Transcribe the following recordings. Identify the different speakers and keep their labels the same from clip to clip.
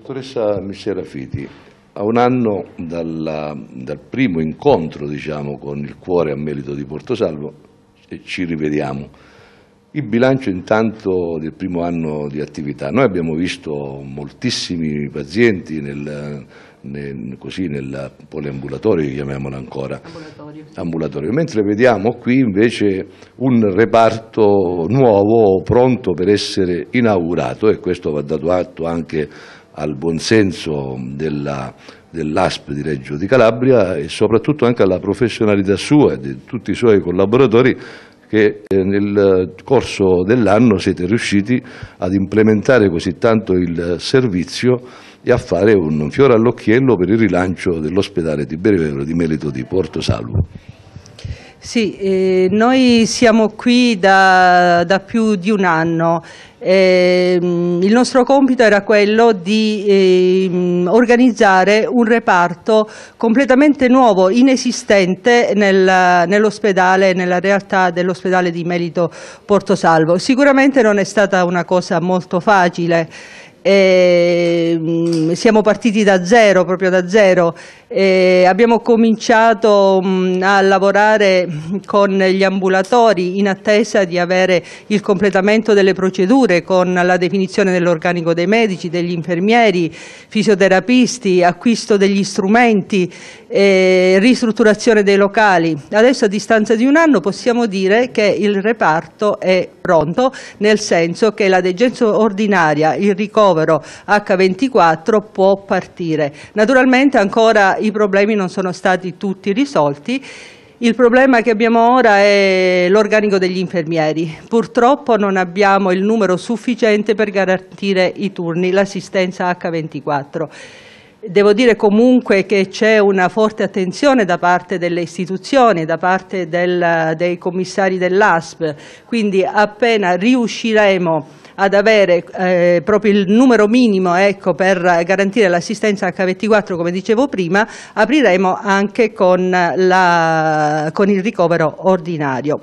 Speaker 1: dottoressa Michela
Speaker 2: Fiti, a un anno dalla, dal primo incontro diciamo, con il cuore a merito di Porto Portosalvo ci rivediamo. Il bilancio intanto del primo anno di attività. Noi abbiamo visto moltissimi pazienti nel, nel, così nel poliambulatorio, chiamiamola ancora, ambulatorio. ambulatorio. mentre vediamo qui invece un reparto nuovo pronto per essere inaugurato e questo va dato atto anche a al buonsenso della, dell'ASP di Reggio di Calabria e soprattutto anche alla professionalità sua e di tutti i suoi collaboratori che eh, nel corso dell'anno siete riusciti ad implementare così tanto il servizio e a fare un fiore all'occhiello per il rilancio dell'ospedale Tiberio di Melito di Porto Salvo.
Speaker 1: Sì, eh, noi siamo qui da, da, più di un anno. Eh, il nostro compito era quello di eh, organizzare un reparto completamente nuovo, inesistente nel, nell'ospedale, nella realtà dell'ospedale di Merito Porto Salvo. Sicuramente non è stata una cosa molto facile. Ehm, siamo partiti da zero, proprio da zero. Eh, abbiamo cominciato mh, mm, a lavorare con gli ambulatori in attesa di avere il completamento delle procedure con la definizione dell'organico dei medici, degli infermieri, fisioterapisti, acquisto degli strumenti, eh, ristrutturazione dei locali. Adesso a distanza di un anno possiamo dire che il reparto è pronto, nel senso che la degenza ordinaria, il ricovero H24 può partire. Naturalmente ancora i problemi non sono stati tutti risolti. Il problema che abbiamo ora è l'organico degli infermieri. Purtroppo non abbiamo il numero sufficiente per garantire i turni, l'assistenza H24. Devo dire comunque che c'è una forte attenzione da parte delle istituzioni, da parte del, dei commissari dell'ASP, quindi appena riusciremo a ad avere eh, proprio il numero minimo ecco, per garantire l'assistenza H24 come dicevo prima, apriremo anche con, la, con il ricovero ordinario.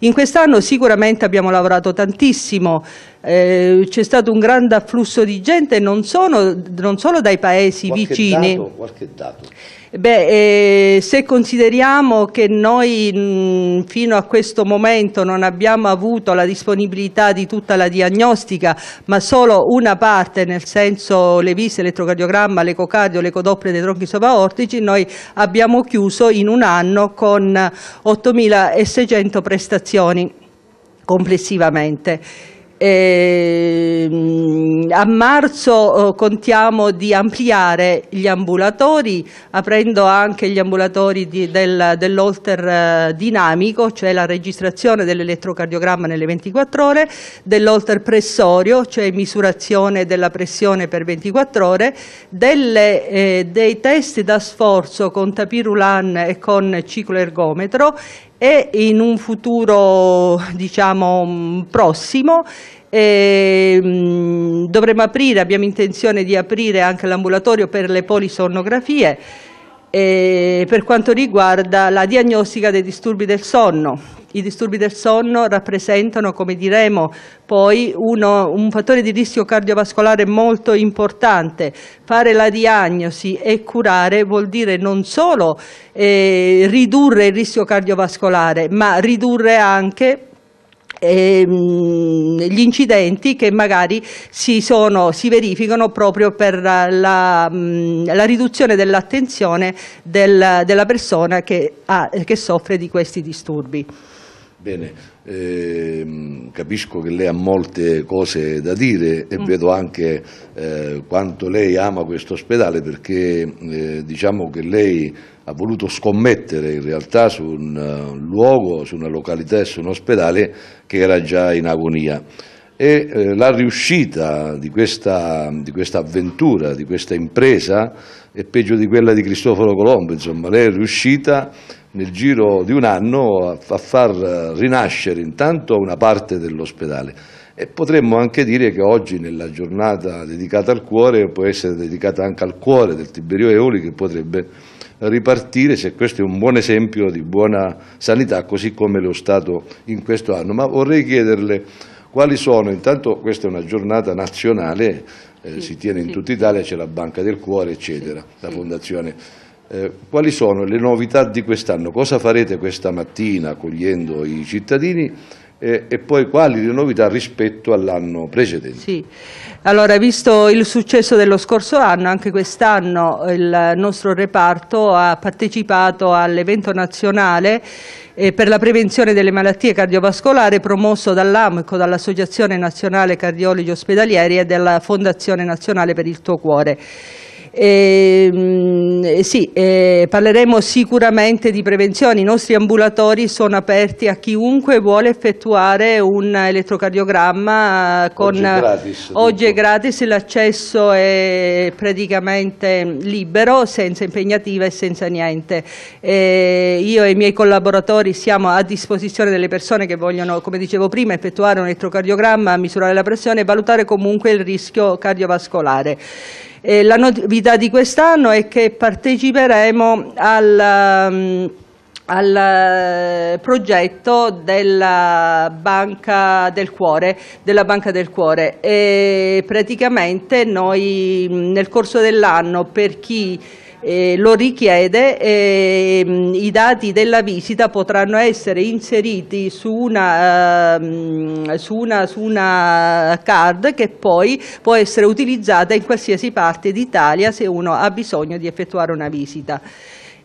Speaker 1: In quest'anno sicuramente abbiamo lavorato tantissimo eh, c'è stato un grande afflusso di gente non, sono, non solo dai paesi qualche vicini. Dato, qualche dato. Beh, eh, se consideriamo che noi mh, fino a questo momento non abbiamo avuto la disponibilità di tutta la diagnostica, ma solo una parte, nel senso le viste, l'elettrocardiogramma, l'ecocardio, l'ecodoppia dei tronchi sopaortici, noi abbiamo chiuso in un anno con 8.600 prestazioni complessivamente. Eh, a marzo eh, contiamo di ampliare gli ambulatori, aprendo anche gli ambulatori di, del, dell'holter eh, dinamico, cioè la registrazione dell'elettrocardiogramma nelle 24 ore, dell'Olter pressorio, cioè misurazione della pressione per 24 ore, delle, eh, dei test da sforzo con tapirulan e con cicloergometro e in un futuro diciamo, prossimo e, mh, dovremo aprire, abbiamo intenzione di aprire anche l'ambulatorio per le polisonnografie eh, per quanto riguarda la diagnostica dei disturbi del sonno. I disturbi del sonno rappresentano, come diremo, poi uno, un fattore di rischio cardiovascolare molto importante. Fare la diagnosi e curare vuol dire non solo eh, ridurre il rischio cardiovascolare, ma ridurre anche Ehm, gli incidenti che magari si, sono, si verificano proprio per la, mm, la, riduzione dell'attenzione del, della persona che, ha, che soffre di questi disturbi.
Speaker 2: Bene, ehm, capisco che lei ha molte cose da dire e mm. vedo anche eh, quanto lei ama questo ospedale perché eh, diciamo che lei ha voluto scommettere in realtà su un eh, luogo, su una località e su un ospedale che era già in agonia e eh, la riuscita di questa, di questa, avventura, di questa impresa è peggio di quella di Cristoforo Colombo, insomma lei è riuscita nel giro di un anno a far rinascere intanto una parte dell'ospedale. E potremmo anche dire che oggi nella giornata dedicata al cuore può essere dedicata anche al cuore del Tiberio Eoli che potrebbe ripartire se questo è un buon esempio di buona sanità così come lo è stato in questo anno. Ma vorrei chiederle quali sono, intanto questa è una giornata nazionale, eh, sì, si tiene in tutta Italia, c'è la Banca del Cuore eccetera, sì, la Fondazione eh, quali sono le novità di quest'anno? Cosa farete questa mattina accogliendo i cittadini? Eh, e poi quali le novità rispetto all'anno precedente?
Speaker 1: Sì, allora visto il successo dello scorso anno, anche quest'anno il nostro reparto ha partecipato all'evento nazionale eh, per la prevenzione delle malattie cardiovascolari promosso dall'AMCO, dall'Associazione Nazionale Cardiologi Ospedalieri e dalla Fondazione Nazionale per il Tuo Cuore. E, ehm, eh, sì, eh, parleremo sicuramente di prevenzione. I nostri ambulatori sono aperti a chiunque vuole effettuare un elettrocardiogramma. Con, eh, oggi è gratis. Oggi è gratis, l'accesso è praticamente libero, senza impegnativa e senza niente. E eh, io e i miei collaboratori siamo a disposizione delle persone che vogliono, come dicevo prima, effettuare un elettrocardiogramma, misurare la pressione e valutare comunque il rischio cardiovascolare. Eh, la novità di quest'anno è che parteciperemo al, um, al eh, progetto della Banca del Cuore, della Banca del Cuore. E praticamente noi nel corso dell'anno per chi eh, lo richiede, eh, i dati della visita potranno essere inseriti su una, eh, su, una, su una, card che poi può essere utilizzata in qualsiasi parte d'Italia se uno ha bisogno di effettuare una visita.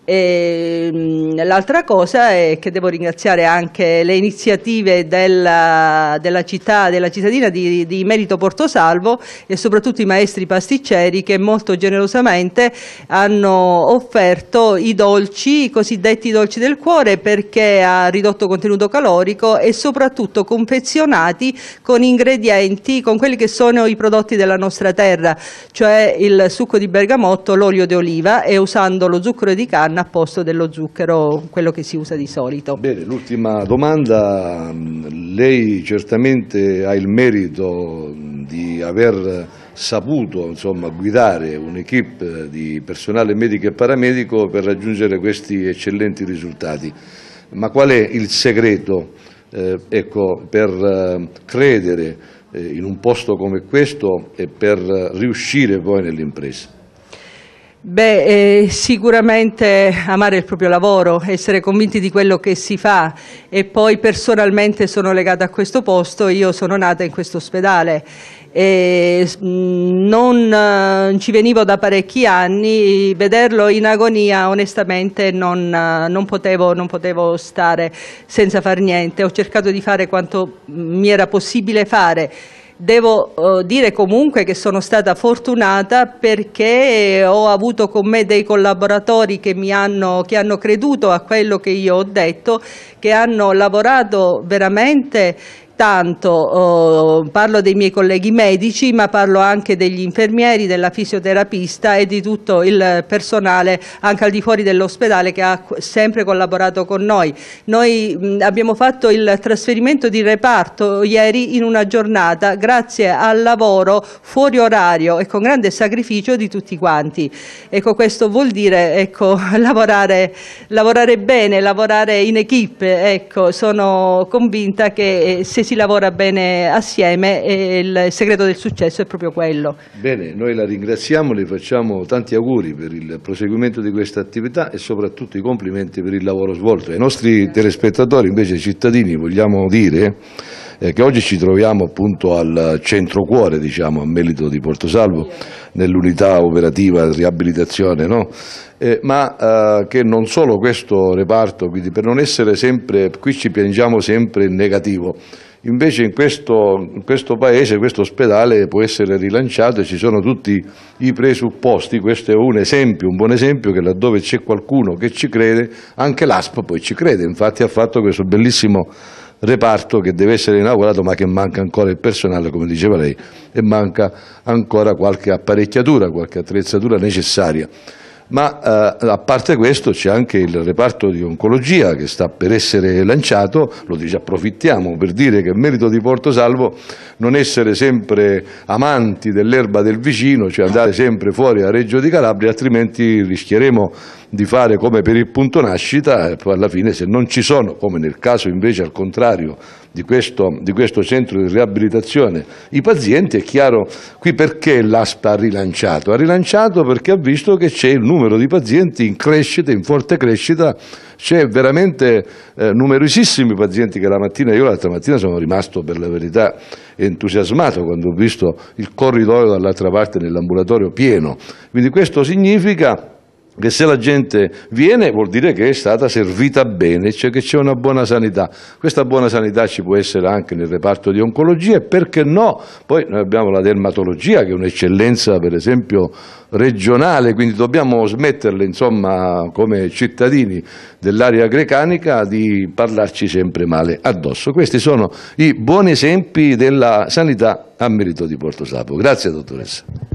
Speaker 1: Ehm, l'altra cosa è che devo ringraziare anche le iniziative della, della città, della cittadina di, di, Merito Portosalvo e soprattutto i maestri pasticceri che molto generosamente hanno offerto i dolci, i cosiddetti dolci del cuore perché ha ridotto contenuto calorico e soprattutto confezionati con ingredienti, con quelli che sono i prodotti della nostra terra, cioè il succo di bergamotto, l'olio di oliva e usando lo zucchero di canna panna a posto dello zucchero, quello che si usa di solito. Bene, l'ultima
Speaker 2: domanda. Lei certamente ha il merito di aver saputo insomma, guidare un'equipe di personale medico e paramedico per raggiungere questi eccellenti risultati. Ma qual è il segreto eh, ecco, per eh, credere eh, in un posto come questo e per riuscire poi nell'impresa?
Speaker 1: Beh, eh, sicuramente amare il proprio lavoro, essere convinti di quello che si fa e poi personalmente sono legata a questo posto, io sono nata in questo ospedale e mm, non eh, ci venivo da parecchi anni, vederlo in agonia onestamente non, eh, non, potevo, non, potevo, stare senza far niente, ho cercato di fare quanto mm, mi era possibile fare Devo eh, dire comunque che sono stata fortunata perché ho avuto con me dei collaboratori che, mi hanno, che hanno creduto a quello che io ho detto, che hanno lavorato veramente tanto, eh, parlo dei miei colleghi medici, ma parlo anche degli infermieri, della fisioterapista e di tutto il personale anche al di fuori dell'ospedale che ha sempre collaborato con noi. Noi mh, abbiamo fatto il trasferimento di reparto ieri in una giornata grazie al lavoro fuori orario e con grande sacrificio di tutti quanti. Ecco, questo vuol dire ecco, lavorare, lavorare, bene, lavorare in equip. Ecco, sono convinta che eh, se si lavora bene assieme e il segreto del successo è proprio quello.
Speaker 2: Bene, noi la ringraziamo, le facciamo tanti auguri per il proseguimento di questa attività e soprattutto i complimenti per il lavoro svolto. Ai nostri telespettatori, invece cittadini, vogliamo dire eh, che oggi ci troviamo appunto al centro cuore, diciamo, a Melito di Portosalvo, nell'unità operativa di riabilitazione, no? eh, ma eh, che non solo questo reparto, quindi per non essere sempre, qui ci piangiamo sempre in negativo, Invece in questo, in questo paese questo ospedale può essere rilanciato e ci sono tutti i presupposti, questo è un esempio, un buon esempio che laddove c'è qualcuno che ci crede, anche l'ASP poi ci crede, infatti ha fatto questo bellissimo reparto che deve essere inaugurato ma che manca ancora il personale come diceva lei e manca ancora qualche apparecchiatura, qualche attrezzatura necessaria ma eh, a parte questo c'è anche il reparto di oncologia che sta per essere lanciato, lo dice approfittiamo per dire che merito di Porto Salvo non essere sempre amanti dell'erba del vicino, cioè andare sempre fuori a Reggio di Calabria, altrimenti rischieremo di fare come per il punto nascita e poi alla fine se non ci sono, come nel caso invece al contrario di questo, di questo centro di riabilitazione, i pazienti, è chiaro qui perché l'ASPA ha rilanciato? Ha rilanciato perché ha visto che c'è il numero di pazienti in crescita, in forte crescita, c'è veramente eh, numerosissimi pazienti che la mattina, io l'altra mattina sono rimasto per la verità entusiasmato quando ho visto il corridoio dall'altra parte nell'ambulatorio pieno, quindi questo significa che se la gente viene vuol dire che è stata servita bene, cioè che c'è una buona sanità. Questa buona sanità ci può essere anche nel reparto di oncologia e perché no? Poi noi abbiamo la dermatologia che è un'eccellenza per esempio regionale, quindi dobbiamo smetterle insomma come cittadini dell'area grecanica di parlarci sempre male addosso. Questi sono i buoni esempi della sanità a merito di Porto Sapo. Grazie dottoressa.